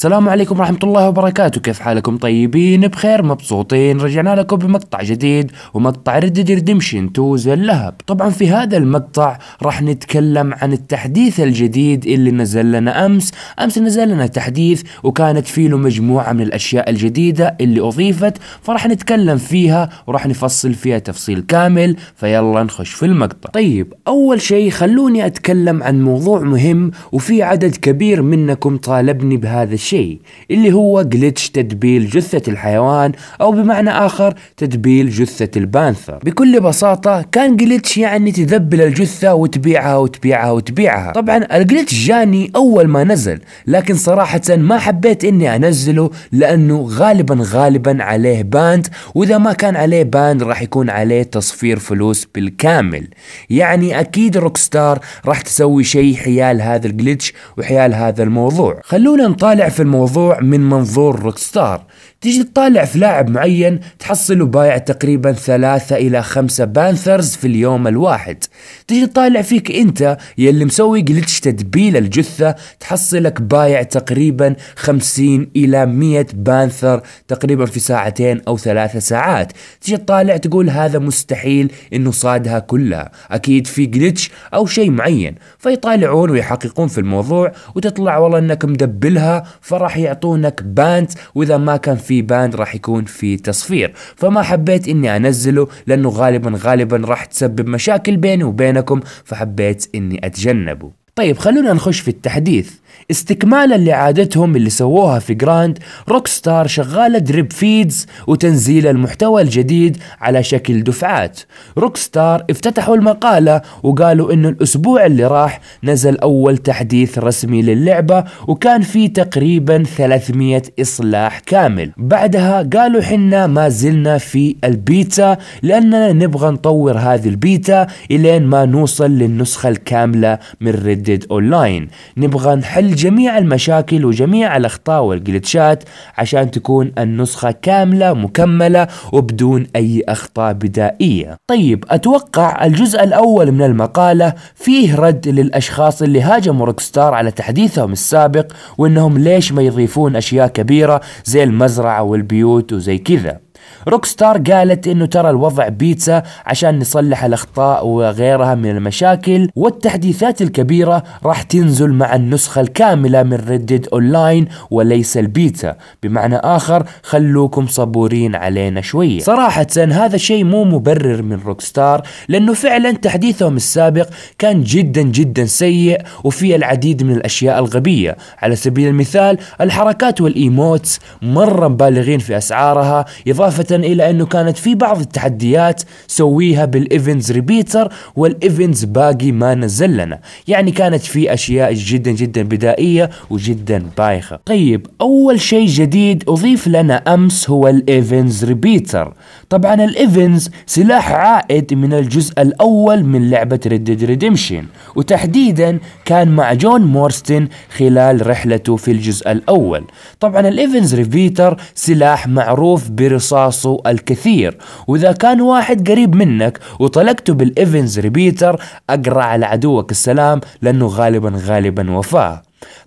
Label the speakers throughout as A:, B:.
A: السلام عليكم ورحمة الله وبركاته كيف حالكم طيبين بخير مبسوطين رجعنا لكم بمقطع جديد ومقطع ريد ريدمشن 2 زي اللهب طبعا في هذا المقطع راح نتكلم عن التحديث الجديد اللي نزل لنا امس امس نزل لنا تحديث وكانت فيه له مجموعة من الاشياء الجديدة اللي اضيفت فراح نتكلم فيها وراح نفصل فيها تفصيل كامل فيلا نخش في المقطع طيب اول شيء خلوني اتكلم عن موضوع مهم وفي عدد كبير منكم طالبني بهذا الشيء شيء اللي هو جلتش تدبيل جثة الحيوان أو بمعنى آخر تدبيل جثة البانثر بكل بساطة كان جلتش يعني تذبل الجثة وتبيعها وتبيعها وتبيعها طبعا الجلتش جاني أول ما نزل لكن صراحة ما حبيت إني أنزله لأنه غالبا غالبا عليه باند وإذا ما كان عليه باند راح يكون عليه تصفير فلوس بالكامل يعني أكيد روكستار راح تسوي شيء حيال هذا الجلتش وحيال هذا الموضوع خلونا نطالع في الموضوع من منظور روك ستار تيجي تطالع في لاعب معين تحصله بايع تقريبا ثلاثة إلى خمسة بانثرز في اليوم الواحد تيجي تطالع فيك أنت يلي مسوي جلتش تدبيل الجثة تحصلك بايع تقريبا خمسين إلى مية بانثر تقريبا في ساعتين أو ثلاثة ساعات تيجي تطالع تقول هذا مستحيل إنه صادها كلها أكيد في جلتش أو شيء معين فيطالعون ويحققون في الموضوع وتطلع والله إنك مدبلها فراح يعطونك بانت وإذا ما كان في في باند راح يكون في تصفير فما حبيت اني انزله لانه غالبا غالبا راح تسبب مشاكل بيني وبينكم فحبيت اني اتجنبه طيب خلونا نخش في التحديث استكمالا لعادتهم اللي سووها في جراند روك ستار شغالة دريب فيدز وتنزيل المحتوى الجديد على شكل دفعات روك ستار افتتحوا المقالة وقالوا انه الاسبوع اللي راح نزل اول تحديث رسمي للعبة وكان في تقريبا 300 اصلاح كامل بعدها قالوا حنا ما زلنا في البيتا لاننا نبغى نطور هذه البيتا الين ما نوصل للنسخة الكاملة من ريد اون اونلاين نبغى نحل جميع المشاكل وجميع الاخطاء والجلتشات عشان تكون النسخه كامله مكمله وبدون اي اخطاء بدائيه طيب اتوقع الجزء الاول من المقاله فيه رد للاشخاص اللي هاجموا روكستار على تحديثهم السابق وانهم ليش ما يضيفون اشياء كبيره زي المزرعه والبيوت وزي كذا روك ستار قالت انه ترى الوضع بيتزا عشان نصلح الاخطاء وغيرها من المشاكل والتحديثات الكبيرة راح تنزل مع النسخة الكاملة من ردد اونلاين وليس البيتزا بمعنى اخر خلوكم صبورين علينا شوية صراحة هذا شيء مو مبرر من روك ستار لانه فعلا تحديثهم السابق كان جدا جدا سيء وفيه العديد من الاشياء الغبية على سبيل المثال الحركات والايموتس مرة مبالغين في اسعارها اضافة إضافة إلى أنه كانت في بعض التحديات سويها بالإيفنز ريبيتر والإيفنز باقي ما نزل لنا يعني كانت في أشياء جدا جدا بدائية وجدا بايخة طيب أول شيء جديد أضيف لنا أمس هو الإيفنز ريبيتر طبعا الإيفنز سلاح عائد من الجزء الأول من لعبة ريد ديد ريديمشن وتحديدا كان مع جون مورستن خلال رحلته في الجزء الأول طبعا الإيفنز ريبيتر سلاح معروف برصاص أشخاصه الكثير وإذا كان واحد قريب منك وطلقته بالإيفنز ريبيتر أقرأ على عدوك السلام لأنه غالبا غالبا وفاه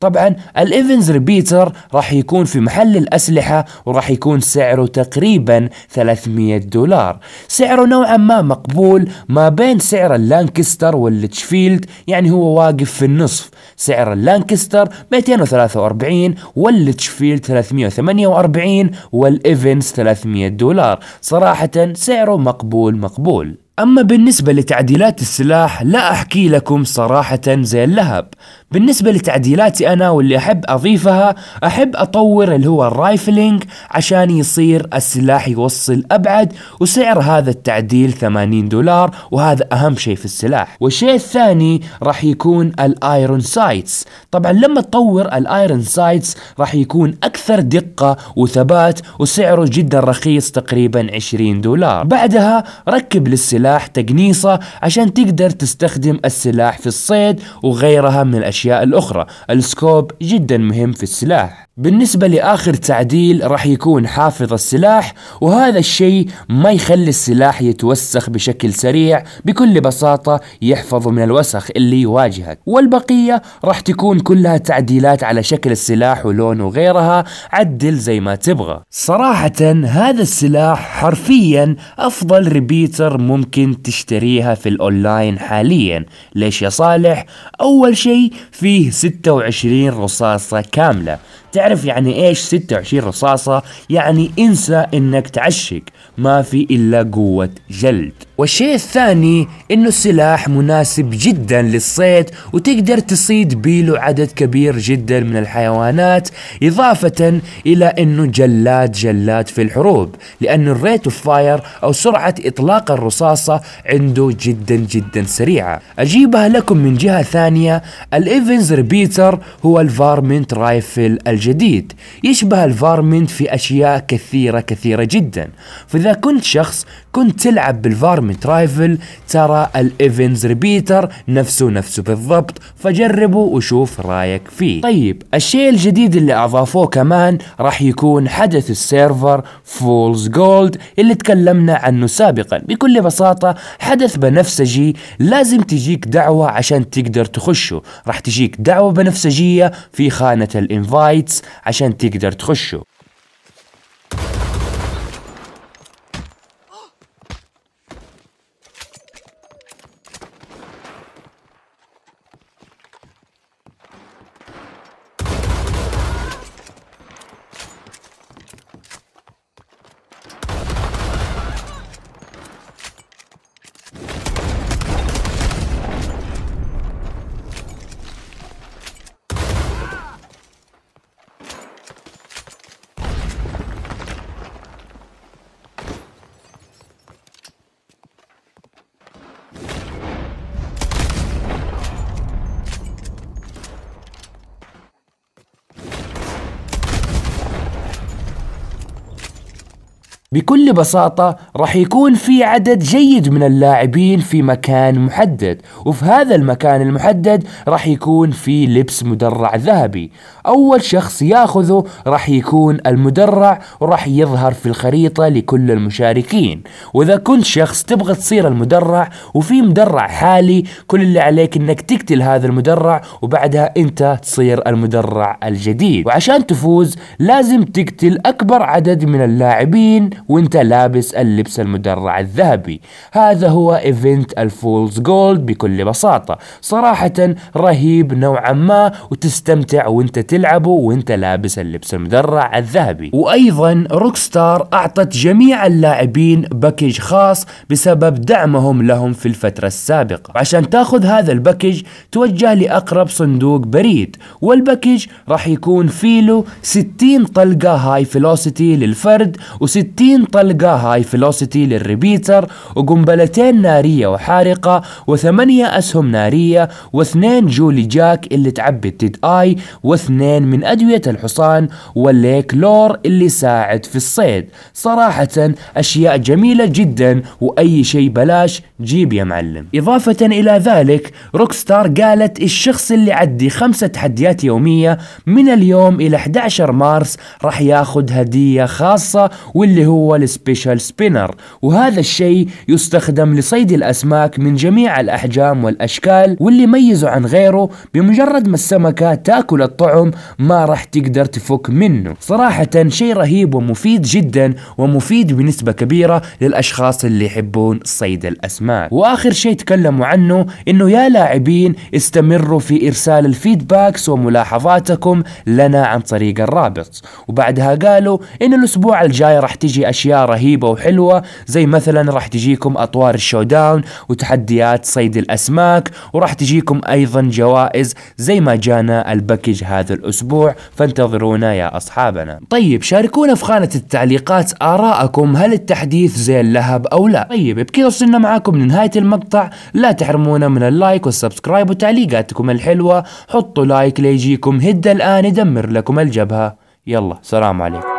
A: طبعا الايفنز ريبيتر راح يكون في محل الاسلحه وراح يكون سعره تقريبا 300 دولار سعره نوعا ما مقبول ما بين سعر اللانكستر والتشفيلد يعني هو واقف في النصف سعر اللانكستر 243 والتشفيلد 348 والايفنز 300 دولار صراحه سعره مقبول مقبول أما بالنسبة لتعديلات السلاح لا أحكي لكم صراحة زي اللهب بالنسبة لتعديلاتي أنا واللي أحب أضيفها أحب أطور اللي هو الرايفلينج عشان يصير السلاح يوصل أبعد وسعر هذا التعديل 80 دولار وهذا أهم شيء في السلاح والشيء الثاني راح يكون الايرون سايتس طبعا لما تطور الايرون سايتس راح يكون أكثر دقة وثبات وسعره جدا رخيص تقريبا 20 دولار بعدها ركب للسلاح سلاح تقنيصه عشان تقدر تستخدم السلاح في الصيد وغيرها من الأشياء الأخرى السكوب جدا مهم في السلاح بالنسبة لآخر تعديل راح يكون حافظ السلاح وهذا الشيء ما يخلي السلاح يتوسخ بشكل سريع بكل بساطة يحفظه من الوسخ اللي يواجهك والبقية راح تكون كلها تعديلات على شكل السلاح ولونه وغيرها عدل زي ما تبغى صراحة هذا السلاح حرفيا أفضل ريبيتر ممكن تشتريها في الأونلاين حاليا ليش يا صالح؟ أول شيء فيه 26 رصاصة كاملة تعرف يعني ايش 26 رصاصة يعني انسى انك تعشق ما في الا قوة جلد والشيء الثاني انه السلاح مناسب جدا للصيد وتقدر تصيد بيله عدد كبير جدا من الحيوانات اضافة الى انه جلاد جلاد في الحروب لان الريت اوف فاير او سرعة اطلاق الرصاصة عنده جدا جدا سريعة اجيبها لكم من جهة ثانية الايفنز ريبيتر هو الفارمنت رايفل الجديد يشبه الفارمنت في اشياء كثيرة كثيرة جدا فاذا كنت شخص كنت تلعب بالفارمنت من ترايفل ترى الايفنز ريبيتر نفسه نفسه بالضبط فجربه وشوف رايك فيه طيب الشيء الجديد اللي اضافوه كمان راح يكون حدث السيرفر فولز جولد اللي تكلمنا عنه سابقا بكل بساطة حدث بنفسجي لازم تجيك دعوة عشان تقدر تخشه راح تجيك دعوة بنفسجية في خانة الانفايتس عشان تقدر تخشه بكل بساطة راح يكون في عدد جيد من اللاعبين في مكان محدد وفي هذا المكان المحدد راح يكون في لبس مدرع ذهبي أول شخص ياخذه راح يكون المدرع وراح يظهر في الخريطة لكل المشاركين وإذا كنت شخص تبغى تصير المدرع وفي مدرع حالي كل اللي عليك انك تقتل هذا المدرع وبعدها انت تصير المدرع الجديد وعشان تفوز لازم تقتل أكبر عدد من اللاعبين وانت لابس اللبس المدرع الذهبي هذا هو ايفنت الفولز جولد بكل بساطة صراحة رهيب نوعا ما وتستمتع وانت تلعبه وانت لابس اللبس المدرع الذهبي وايضا روكستار اعطت جميع اللاعبين باكج خاص بسبب دعمهم لهم في الفترة السابقة عشان تاخذ هذا الباكج توجه لأقرب صندوق بريد والباكج راح يكون فيه له 60 طلقة هاي فيلوسيتي للفرد و60 30 طلقة هاي فيلوسيتي للريبيتر وقنبلتين نارية وحارقة وثمانية أسهم نارية واثنين جولي جاك اللي تعبي التيد آي واثنين من أدوية الحصان والليك لور اللي ساعد في الصيد صراحة أشياء جميلة جدا وأي شيء بلاش جيب يا معلم إضافة إلى ذلك روكستار قالت الشخص اللي عدي خمسة تحديات يومية من اليوم إلى 11 مارس راح ياخذ هدية خاصة واللي هو هو السبيشال سبينر وهذا الشيء يستخدم لصيد الأسماك من جميع الأحجام والأشكال واللي يميزه عن غيره بمجرد ما السمكة تاكل الطعم ما راح تقدر تفك منه صراحة شيء رهيب ومفيد جدا ومفيد بنسبة كبيرة للأشخاص اللي يحبون صيد الأسماك وآخر شيء تكلموا عنه إنه يا لاعبين استمروا في إرسال الفيدباكس وملاحظاتكم لنا عن طريق الرابط وبعدها قالوا إن الأسبوع الجاي راح تجي اشياء رهيبه وحلوه زي مثلا راح تجيكم اطوار الشوداون وتحديات صيد الاسماك وراح تجيكم ايضا جوائز زي ما جانا الباكج هذا الاسبوع فانتظرونا يا اصحابنا طيب شاركونا في خانه التعليقات آراءكم هل التحديث زي اللهب أو لا طيب بكذا وصلنا معاكم لنهاية المقطع لا تحرمونا من اللايك والسبسكرايب وتعليقاتكم الحلوة حطوا لايك ليجيكم هدى الآن يدمر لكم الجبهة يلا سلام عليكم